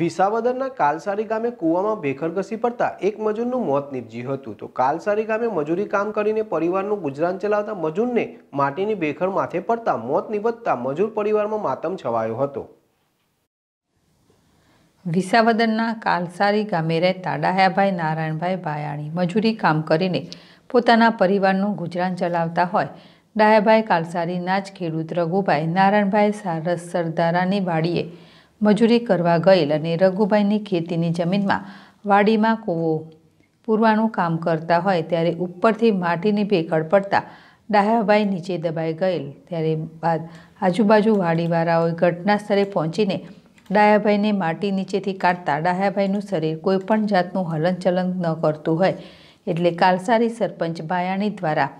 વિસાવદરના કાલસારી ગામે કૂવામાં ભેખર ઘસી પડતા એક મજૂરનું મોત નીપજ્યું હતું તો કાલસારી ગામે મજૂરી કામ કરીને પરિવારનું ગુજરાન ચલાવતા મજૂરને માટીની ભેખર માથે પડતા મોત નીપજતા મજૂર પરિવારમાં માતમ છવાયો હતો વિસાવદરના કાલસારી ગામે રહેતા ડાહ્યાભાઈ નારાયણભાઈ ભાયાણી મજૂરી કામ કરીને પોતાના પરિવારનું ગુજરાન ચલાવતા હોય ડાહ્યાભાઈ કાલસારીના જ ખેડૂત રઘુભાઈ નારાયણભાઈ સારસ સરદારાની વાડીએ મજૂરી કરવા ગયેલ અને રઘુભાઈની ખેતીની જમીનમાં વાડીમાં કૂવો પૂરવાનું કામ કરતા હોય ત્યારે ઉપરથી માટીની ભેખડ પડતા ડાહ્યાભાઈ નીચે દબાઈ ગયેલ ત્યારે બાદ આજુબાજુ વાડીવાળાઓએ ઘટના સ્થળે પહોંચીને ડાયાભાઈને માટી નીચેથી કાઢતા ડાયાભાઈનું શરીર કોઈપણ જાતનું હલનચલન ન કરતું હોય એટલે કાલસારી સરપંચ ભાયાણી દ્વારા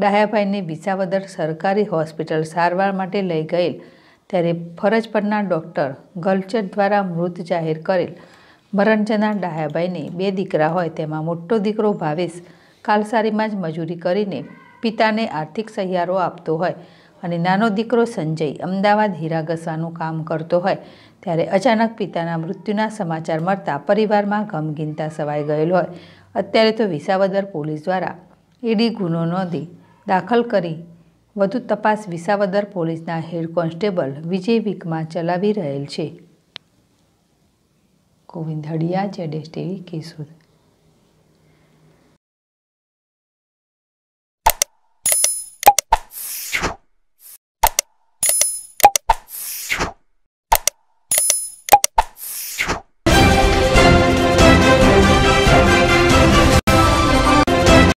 ડાયાભાઈને વિસાવદર સરકારી હોસ્પિટલ સારવાર માટે લઈ ગયેલ ત્યારે ફરજ પરના ડૉક્ટર ગલચર દ્વારા મૃત જાહેર કરેલ મરણજના ડાયાભાઈને બે દીકરા હોય તેમાં મોટો દીકરો ભાવેશ કાલસારીમાં જ મજૂરી કરીને પિતાને આર્થિક સહિયારો આપતો હોય અને નાનો દીકરો સંજય અમદાવાદ હીરા ઘસવાનું કામ કરતો હોય ત્યારે અચાનક પિતાના મૃત્યુના સમાચાર મળતા પરિવારમાં ગમગીનતા સવાઈ ગયેલો હોય અત્યારે તો વિસાવદર પોલીસ દ્વારા ઈડી ગુનો નોંધી દાખલ કરી વધુ તપાસ વિસાવદર પોલીસના હેડ કોન્સ્ટેબલ વિજય વિકમાં ચલાવી રહેલ છે ગોવિંદ હડિયા જેડેશ ટીવી કેશોદ